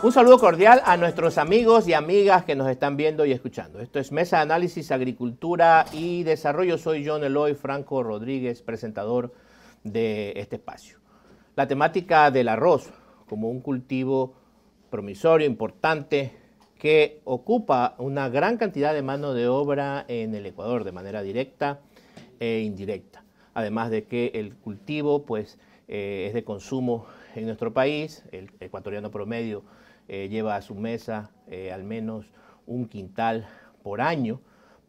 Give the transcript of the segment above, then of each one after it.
Un saludo cordial a nuestros amigos y amigas que nos están viendo y escuchando. Esto es Mesa de Análisis, Agricultura y Desarrollo. Soy John Eloy Franco Rodríguez, presentador de este espacio. La temática del arroz como un cultivo promisorio, importante, que ocupa una gran cantidad de mano de obra en el Ecuador de manera directa e indirecta. Además de que el cultivo pues, eh, es de consumo en nuestro país, el ecuatoriano promedio eh, lleva a su mesa eh, al menos un quintal por año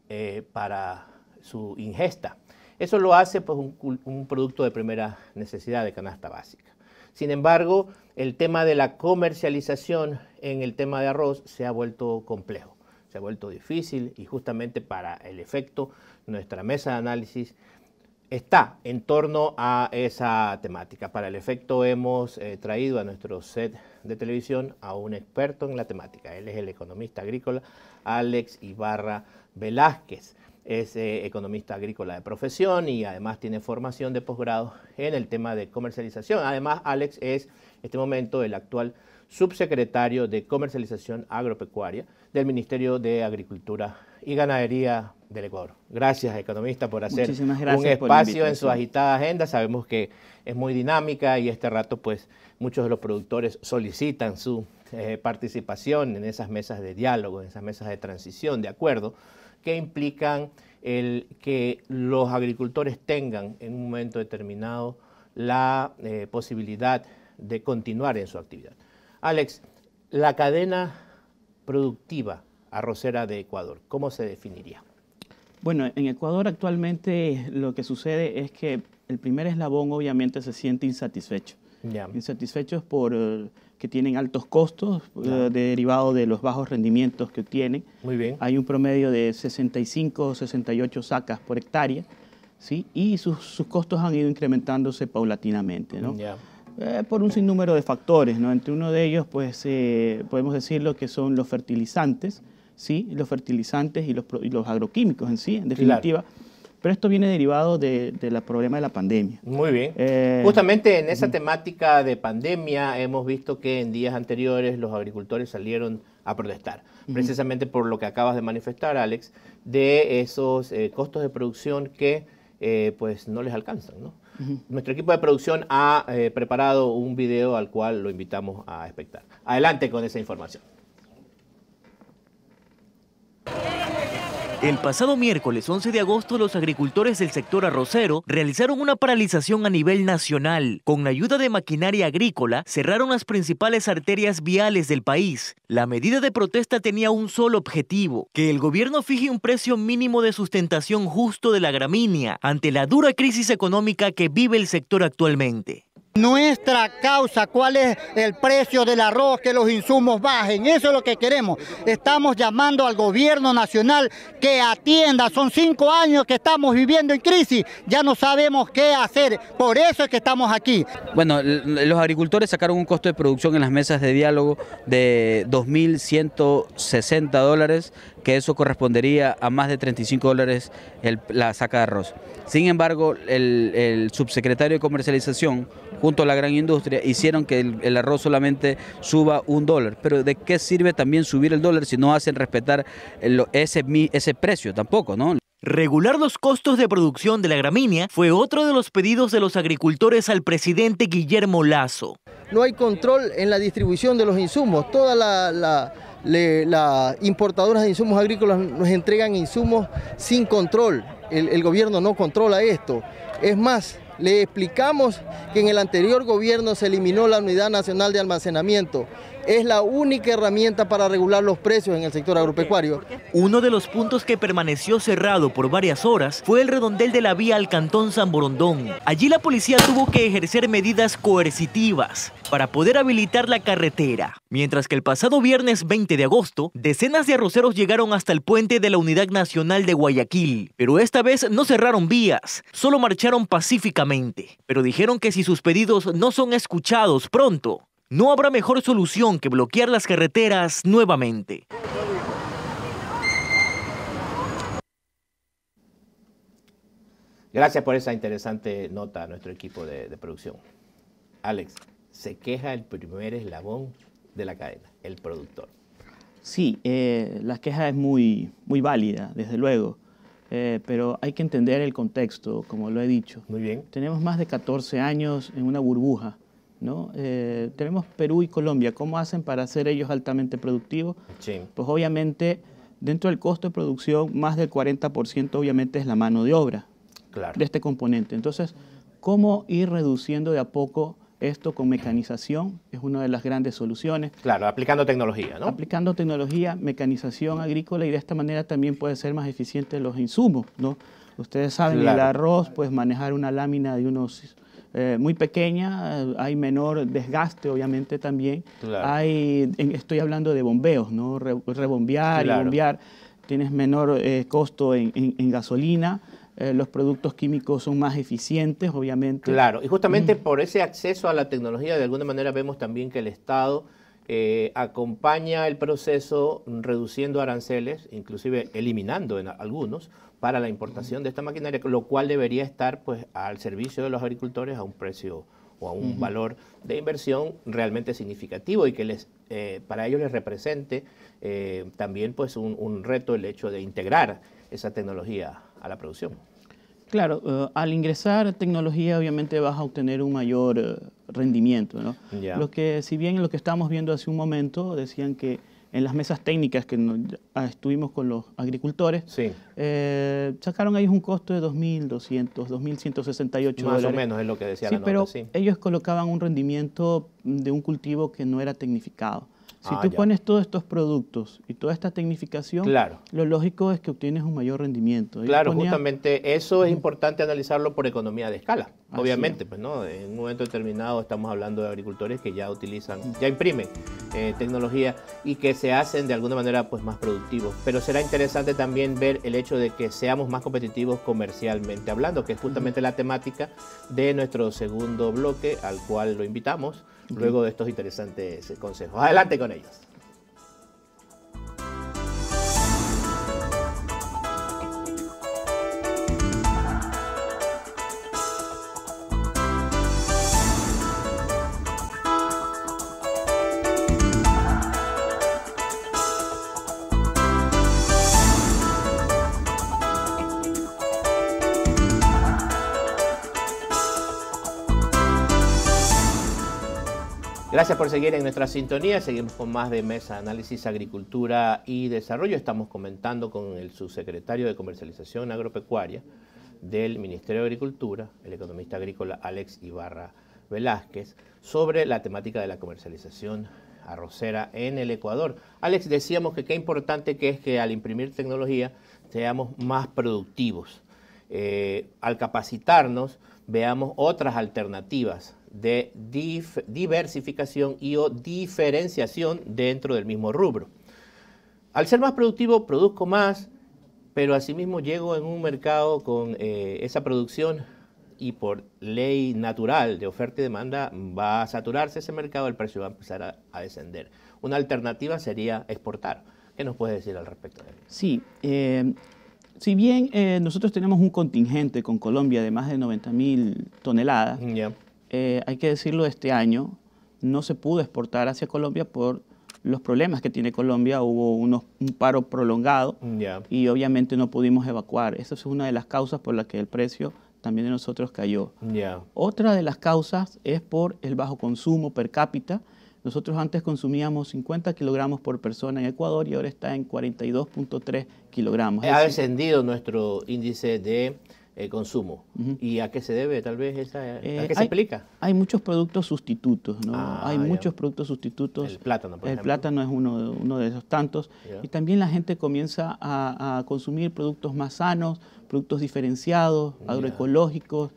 eh, para su ingesta. Eso lo hace pues, un producto de primera necesidad de canasta básica. Sin embargo, el tema de la comercialización en el tema de arroz se ha vuelto complejo, se ha vuelto difícil y justamente para el efecto nuestra mesa de análisis está en torno a esa temática. Para el efecto hemos eh, traído a nuestro set de televisión a un experto en la temática. Él es el economista agrícola Alex Ibarra Velázquez es eh, economista agrícola de profesión y además tiene formación de posgrado en el tema de comercialización. Además, Alex es en este momento el actual subsecretario de comercialización agropecuaria del Ministerio de Agricultura y Ganadería del Ecuador. Gracias, economista, por hacer un espacio en su agitada agenda. Sabemos que es muy dinámica y este rato, pues, muchos de los productores solicitan su eh, participación en esas mesas de diálogo, en esas mesas de transición, de acuerdo ¿Qué implican el que los agricultores tengan en un momento determinado la eh, posibilidad de continuar en su actividad. Alex, la cadena productiva arrocera de Ecuador, ¿cómo se definiría? Bueno, en Ecuador actualmente lo que sucede es que el primer eslabón obviamente se siente insatisfecho. Insatisfecho es por que tienen altos costos de eh, derivados de los bajos rendimientos que obtienen. Muy bien. Hay un promedio de 65 o 68 sacas por hectárea, ¿sí? Y sus, costos han ido incrementándose paulatinamente, eh, por un sinnúmero de factores, ¿no? Entre uno de ellos, pues, eh, podemos decir lo que son los fertilizantes, ¿sí? Los fertilizantes y los, los agroquímicos en sí, en definitiva. Pero esto viene derivado del problema de la pandemia. Muy bien. Eh, Justamente en esa temática de pandemia hemos visto que en días anteriores los agricultores salieron a protestar, precisamente por lo que acabas de manifestar, Alex, de esos eh, costos de producción que eh, pues no les alcanzan. Nuestro equipo de producción ha preparado un video al cual lo invitamos a espectar. Adelante con esa información. El pasado miércoles 11 de agosto los agricultores del sector arrocero realizaron una paralización a nivel nacional. Con la ayuda de maquinaria agrícola cerraron las principales arterias viales del país. La medida de protesta tenía un solo objetivo, que el gobierno fije un precio mínimo de sustentación justo de la gramínea ante la dura crisis económica que vive el sector actualmente. Nuestra causa, cuál es el precio del arroz, que los insumos bajen, eso es lo que queremos. Estamos llamando al gobierno nacional que atienda, son cinco años que estamos viviendo en crisis, ya no sabemos qué hacer, por eso es que estamos aquí. Bueno, los agricultores sacaron un costo de producción en las mesas de diálogo de 2.160 dólares, que eso correspondería a más de 35 dólares el, la saca de arroz. Sin embargo, el, subsecretario de comercialización junto a la gran industria hicieron que el, arroz solamente suba un dólar. Pero ¿de qué sirve también subir el dólar si no hacen respetar ese, ese precio tampoco, no? Regular los costos de producción de la gramínea fue otro de los pedidos de los agricultores al presidente Guillermo Lazo. No hay control en la distribución de los insumos. Toda la las importadoras de insumos agrícolas nos entregan insumos sin control. El, gobierno no controla esto. Es más, le explicamos que en el anterior gobierno se eliminó la Unidad Nacional de Almacenamiento. Es la única herramienta para regular los precios en el sector agropecuario. Uno de los puntos que permaneció cerrado por varias horas fue el redondel de la vía al Cantón San Borondón. Allí la policía tuvo que ejercer medidas coercitivas para poder habilitar la carretera. Mientras que el pasado viernes 20 de agosto, decenas de arroceros llegaron hasta el puente de la Unidad Nacional de Guayaquil, pero esta vez no cerraron vías, solo marcharon pacíficamente pero dijeron que si sus pedidos no son escuchados pronto, no habrá mejor solución que bloquear las carreteras nuevamente. Gracias por esa interesante nota a nuestro equipo de, producción. Alex, se queja el primer eslabón de la cadena, el productor. Sí, eh, la queja es muy, muy válida, desde luego. Eh, pero hay que entender el contexto, como lo he dicho. Muy bien. Tenemos más de 14 años en una burbuja. ¿no? Eh, tenemos Perú y Colombia. ¿Cómo hacen para ser ellos altamente productivos? Pues obviamente, dentro del costo de producción, más del 40% obviamente es la mano de obra de este componente. Entonces, ¿cómo ir reduciendo de a poco esto con mecanización es una de las grandes soluciones. Claro, aplicando tecnología, ¿no? Aplicando tecnología, mecanización agrícola y de esta manera también puede ser más eficiente los insumos, ¿no? Ustedes saben, el arroz, pues manejar una lámina de unos eh, muy pequeña, eh, hay menor desgaste obviamente también. Hay, estoy hablando de bombeos, ¿no? rebombear y bombear, tienes menor eh, costo en gasolina. Eh, los productos químicos son más eficientes, obviamente. Claro, y justamente mm. por ese acceso a la tecnología, de alguna manera vemos también que el Estado eh, acompaña el proceso reduciendo aranceles, inclusive eliminando en algunos, para la importación mm. de esta maquinaria, lo cual debería estar pues, al servicio de los agricultores a un precio o a un valor de inversión realmente significativo y que les, eh, para ellos les represente también pues, un reto el hecho de integrar esa tecnología a la producción. Claro, eh, al ingresar tecnología obviamente vas a obtener un mayor eh, rendimiento. ¿no? Lo que, si bien lo que estábamos viendo hace un momento, decían que en las mesas técnicas que ah, estuvimos con los agricultores, eh, sacaron ahí un costo de 2.200, 2.168 dólares. Más o menos es lo que decía sí, pero ellos colocaban un rendimiento de un cultivo que no era tecnificado. Si ah, tú pones todos estos productos y toda esta tecnificación, lo lógico es que obtienes un mayor rendimiento. claro, justamente eso es importante analizarlo por economía de escala. obviamente, pues no, en un momento determinado estamos hablando de agricultores que ya utilizan, ya imprimen eh, tecnología y que se hacen de alguna manera pues más productivos. Pero será interesante también ver el hecho de que seamos más competitivos comercialmente hablando, que es justamente la temática de nuestro segundo bloque al cual lo invitamos luego de estos interesantes consejos. Adelante con ellos. Gracias por seguir en nuestra sintonía. Seguimos con más de Mesa Análisis Agricultura y Desarrollo. Estamos comentando con el subsecretario de Comercialización Agropecuaria del Ministerio de Agricultura, el economista agrícola Alex Ibarra Velázquez, sobre la temática de la comercialización arrocera en el Ecuador. Alex, decíamos que qué importante que es que al imprimir tecnología seamos más productivos. Eh, al capacitarnos, veamos otras alternativas de diversificación y o diferenciación dentro del mismo rubro. Al ser más productivo, produzco más, pero asimismo llego en un mercado con eh, esa producción y por ley natural de oferta y demanda va a saturarse ese mercado, el precio va a empezar a, descender. Una alternativa sería exportar. ¿Qué nos puedes decir al respecto? sí, eh, si bien eh, nosotros tenemos un contingente con Colombia de más de 90 mil toneladas, eh, hay que decirlo, este año no se pudo exportar hacia Colombia por los problemas que tiene Colombia. Hubo unos, un paro prolongado y obviamente no pudimos evacuar. Esa es una de las causas por las que el precio también de nosotros cayó. Otra de las causas es por el bajo consumo per cápita. Nosotros antes consumíamos 50 kilogramos por persona en Ecuador y ahora está en 42.3 kilogramos. Ha descendido nuestro índice de eh, consumo. ¿Y a qué se debe tal vez esa? ¿A eh, qué se hay, explica? Hay muchos productos sustitutos, ¿no? Ah, hay muchos productos sustitutos. El plátano, por El plátano es uno, uno de esos tantos. Y también la gente comienza a, consumir productos más sanos, productos diferenciados, agroecológicos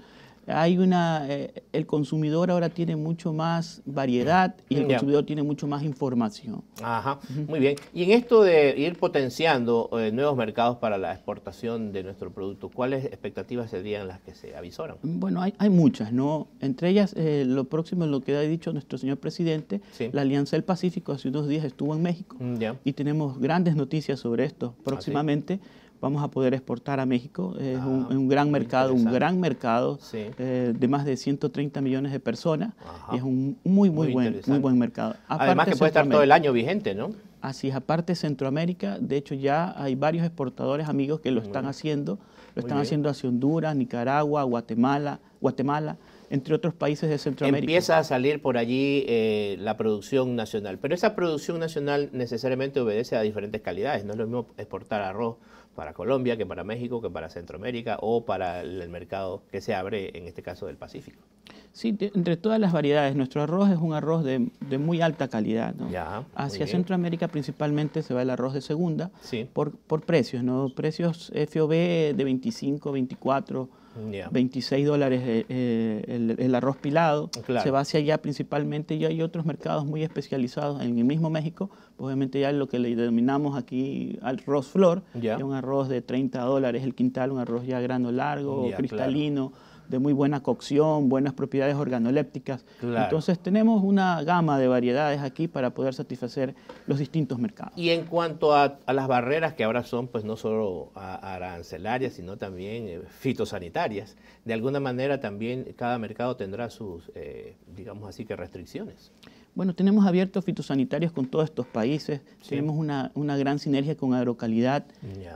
hay una, eh, el consumidor ahora tiene mucho más variedad y el consumidor tiene mucho más información. Ajá, muy bien. Y en esto de ir potenciando eh, nuevos mercados para la exportación de nuestro producto, ¿cuáles expectativas serían las que se avisoran? Bueno, hay, muchas, ¿no? Entre ellas, eh, lo próximo es lo que ha dicho nuestro señor presidente, la Alianza del Pacífico hace unos días estuvo en México mm, y tenemos grandes noticias sobre esto próximamente. ¿Ah, vamos a poder exportar a México. Es un, ah, gran mercado, un gran mercado de más de 130 millones de personas. Es un muy, muy, buen, muy buen mercado. Además que puede estar todo el año vigente, ¿no? Así es, aparte Centroamérica, de hecho ya hay varios exportadores amigos que lo están haciendo. Lo están haciendo hacia Honduras, Nicaragua, Guatemala, Guatemala, entre otros países de Centroamérica. Empieza a salir por allí eh, la producción nacional, pero esa producción nacional necesariamente obedece a diferentes calidades. No es lo mismo exportar arroz para Colombia, que para México, que para Centroamérica o para el mercado que se abre, en este caso del Pacífico. Sí, entre todas las variedades, nuestro arroz es un arroz de, muy alta calidad. Hacia Centroamérica principalmente se va el arroz de segunda sí. por, por precios, ¿no? precios FOB de 25, 24 26 dólares eh, eh, el, arroz pilado. Se va hacia allá principalmente y hay otros mercados muy especializados. En el mismo México, pues, obviamente ya lo que le denominamos aquí arroz flor, un arroz de 30 dólares el quintal, un arroz ya grano largo, cristalino de muy buena cocción, buenas propiedades organolépticas. Entonces tenemos una gama de variedades aquí para poder satisfacer los distintos mercados. Y en cuanto a, las barreras que ahora son pues no solo arancelarias, sino también eh, fitosanitarias, de alguna manera también cada mercado tendrá sus, eh, digamos así que restricciones. Bueno, tenemos abiertos fitosanitarios con todos estos países, tenemos una, gran sinergia con Agrocalidad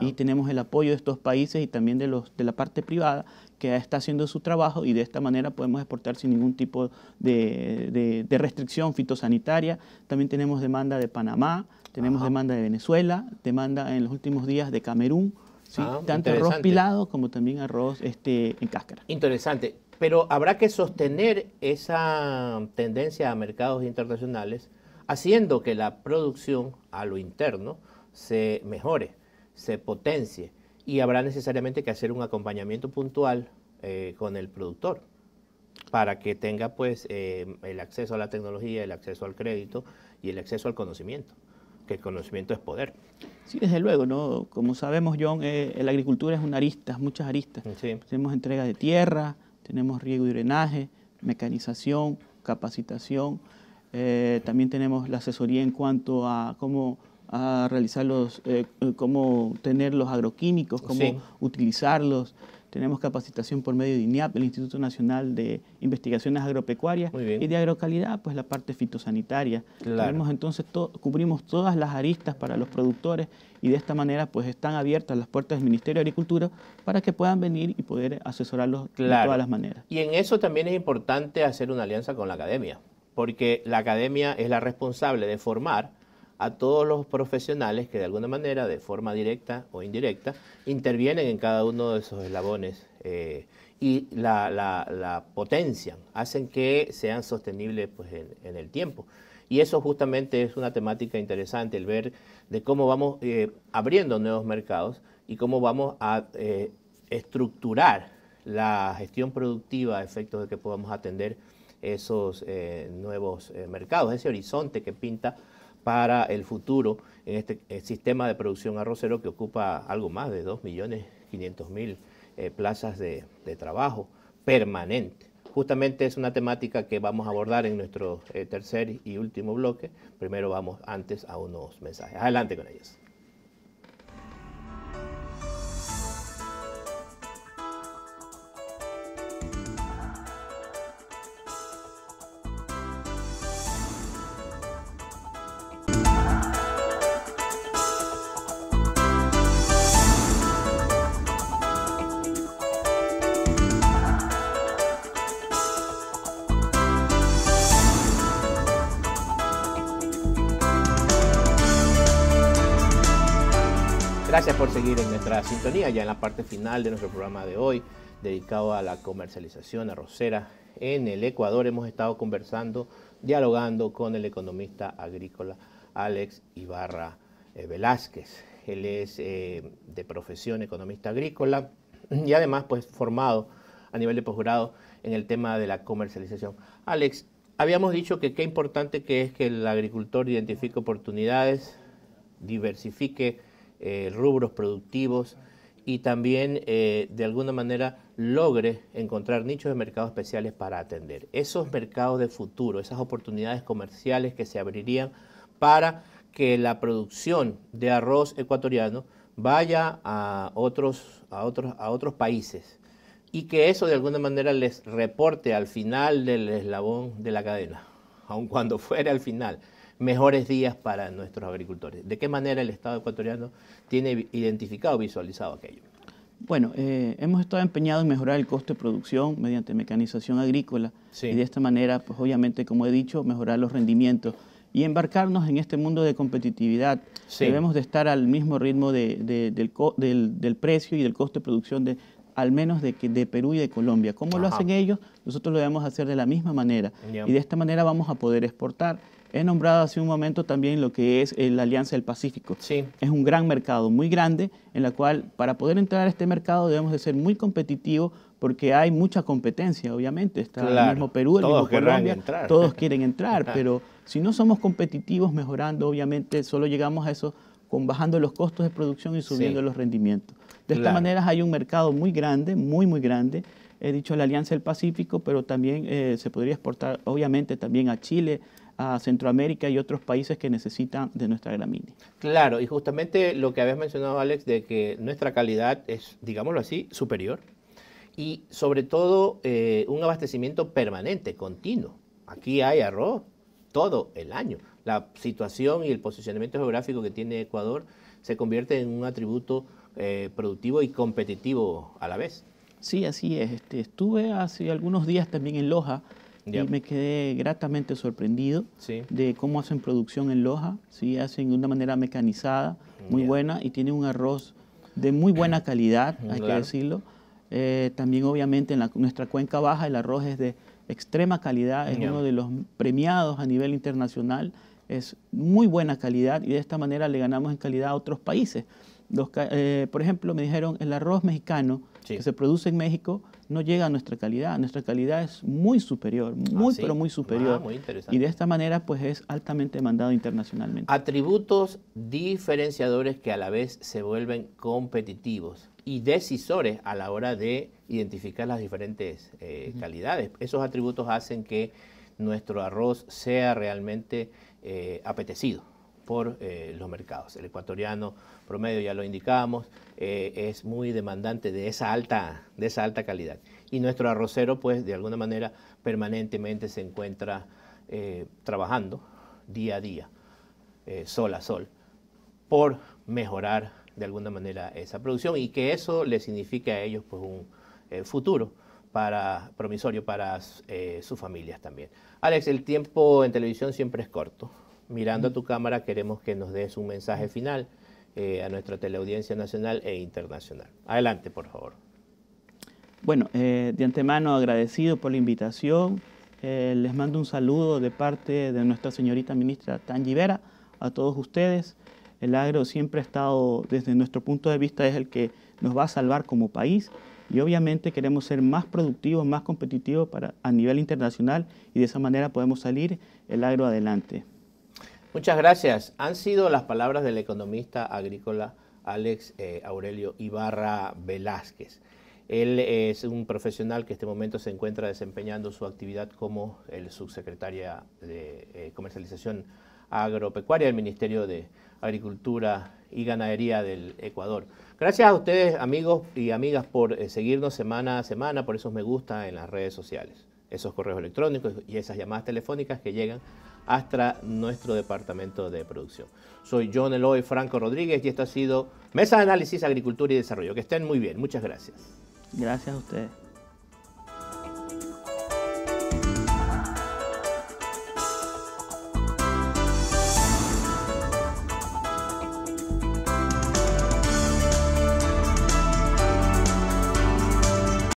y tenemos el apoyo de estos países y también de, los, de la parte privada que está haciendo su trabajo y de esta manera podemos exportar sin ningún tipo de, restricción fitosanitaria. También tenemos demanda de Panamá, tenemos demanda de Venezuela, demanda en los últimos días de Camerún, ah, tanto arroz pilado como también arroz este, en cáscara. Interesante. Pero habrá que sostener esa tendencia a mercados internacionales haciendo que la producción a lo interno se mejore, se potencie y habrá necesariamente que hacer un acompañamiento puntual eh, con el productor para que tenga pues eh, el acceso a la tecnología, el acceso al crédito y el acceso al conocimiento, que el conocimiento es poder. Sí, desde luego, Como sabemos, John, eh, la agricultura es una arista, muchas aristas. Sí. Tenemos entrega de tierra, tenemos riego y drenaje, mecanización, capacitación, eh, también tenemos la asesoría en cuanto a cómo realizarlos, eh, eh, cómo tener los agroquímicos, cómo utilizarlos. Tenemos capacitación por medio de INIAP, el Instituto Nacional de Investigaciones Agropecuarias, y de agrocalidad, pues la parte fitosanitaria. Tenemos entonces, cubrimos todas las aristas para los productores y de esta manera pues están abiertas las puertas del Ministerio de Agricultura para que puedan venir y poder asesorarlos de todas las maneras. Y en eso también es importante hacer una alianza con la academia, porque la academia es la responsable de formar a todos los profesionales que de alguna manera, de forma directa o indirecta, intervienen en cada uno de esos eslabones eh, y la, potencian, hacen que sean sostenibles pues, en, el tiempo. Y eso justamente es una temática interesante, el ver de cómo vamos eh, abriendo nuevos mercados y cómo vamos a eh, estructurar la gestión productiva a efectos de que podamos atender esos nuevos mercados, ese horizonte que pinta para el futuro en este eh, sistema de producción arrocero que ocupa algo más de 2.500.000 eh, plazas de, trabajo permanente. Justamente es una temática que vamos a abordar en nuestro eh, tercer y último bloque. Primero vamos antes a unos mensajes. Adelante con ellos. Gracias por seguir en nuestra sintonía, ya en la parte final de nuestro programa de hoy, dedicado a la comercialización arrocera en el Ecuador. Hemos estado conversando, dialogando con el economista agrícola Alex Ibarra eh, Velázquez. Él es eh, de profesión economista agrícola y además pues formado a nivel de posgrado en el tema de la comercialización. Alex, habíamos dicho que qué importante que es que el agricultor identifique oportunidades, diversifique eh, rubros productivos y también eh, de alguna manera logre encontrar nichos de mercado especiales para atender. Esos mercados de futuro, esas oportunidades comerciales que se abrirían para que la producción de arroz ecuatoriano vaya a otros, a otros, a otros países y que eso de alguna manera les reporte al final del eslabón de la cadena, aun cuando fuera al final mejores días para nuestros agricultores. ¿De qué manera el Estado ecuatoriano tiene identificado, visualizado aquello? Bueno, eh, hemos estado empeñados en mejorar el costo de producción mediante mecanización agrícola y de esta manera, pues obviamente, como he dicho, mejorar los rendimientos y embarcarnos en este mundo de competitividad. Debemos de estar al mismo ritmo del, precio y del costo de producción de al menos de, Perú y de Colombia. ¿Cómo lo hacen ellos? Nosotros lo debemos hacer de la misma manera. Y de esta manera vamos a poder exportar He nombrado hace un momento también lo que es eh, la Alianza del Pacífico. Sí. Es un gran mercado, muy grande, en la cual para poder entrar a este mercado debemos de ser muy competitivos porque hay mucha competencia, obviamente. Está el mismo Perú, el mismo Colombia, todos quieren entrar, pero si no somos competitivos mejorando, obviamente solo llegamos a eso con bajando los costos de producción y subiendo los rendimientos. De esta manera hay un mercado muy grande, muy, muy grande. He dicho la Alianza del Pacífico, pero también eh, se podría exportar, obviamente, también a Chile, a Centroamérica y otros países que necesitan de nuestra gramínea. Claro, y justamente lo que habías mencionado, Alex, de que nuestra calidad es, digámoslo así, superior y sobre todo eh, un abastecimiento permanente, continuo. Aquí hay arroz todo el año. La situación y el posicionamiento geográfico que tiene Ecuador se convierte en un atributo eh, productivo y competitivo a la vez. Sí, así es. Este, estuve hace algunos días también en Loja y me quedé gratamente sorprendido de cómo hacen producción en Loja. Sí, hacen de una manera mecanizada, muy buena, y tienen un arroz de muy buena calidad, hay que decirlo. Eh, también, obviamente, en nuestra cuenca baja el arroz es de extrema calidad, es uno de los premiados a nivel internacional, es muy buena calidad y de esta manera le ganamos en calidad a otros países. Eh, por ejemplo, me dijeron, el arroz mexicano que se produce en México no llega a nuestra calidad. Nuestra calidad es muy superior, ah, muy, pero muy superior. Ah, y de esta manera, pues es altamente demandado internacionalmente. Atributos diferenciadores que a la vez se vuelven competitivos y decisores a la hora de identificar las diferentes eh, calidades. Esos atributos hacen que nuestro arroz sea realmente eh, apetecido por eh, los mercados. El ecuatoriano promedio, ya lo indicamos, eh, es muy demandante de esa, alta, de esa alta calidad. Y nuestro arrocero, pues, de alguna manera, permanentemente se encuentra eh, trabajando día a día, sol a sol, por mejorar de alguna manera esa producción y que eso le signifique a ellos pues, un futuro para, promisorio para sus familias también. Alex, el tiempo en televisión siempre es corto. Mirando a tu cámara queremos que nos des un mensaje final eh, a nuestra teleaudiencia nacional e internacional. Adelante, por favor. Bueno, eh, de antemano agradecido por la invitación. Eh, les mando un saludo de parte de nuestra señorita ministra Tangi a todos ustedes. El agro siempre ha estado, desde nuestro punto de vista, es el que nos va a salvar como país y obviamente queremos ser más productivos, más competitivos para, a nivel internacional y de esa manera podemos salir el agro adelante. Muchas gracias. Han sido las palabras del economista agrícola Alex eh, Aurelio Ibarra Velázquez. Él es un profesional que en este momento se encuentra desempeñando su actividad como el subsecretaria de eh, Comercialización Agropecuaria del Ministerio de Agricultura y Ganadería del Ecuador. Gracias a ustedes, amigos y amigas, por eh, seguirnos semana a semana, por esos me gusta en las redes sociales, esos correos electrónicos y esas llamadas telefónicas que llegan hasta nuestro departamento de producción. Soy John Eloy Franco Rodríguez y esto ha sido Mesa de Análisis, Agricultura y Desarrollo. Que estén muy bien. Muchas gracias. Gracias a ustedes.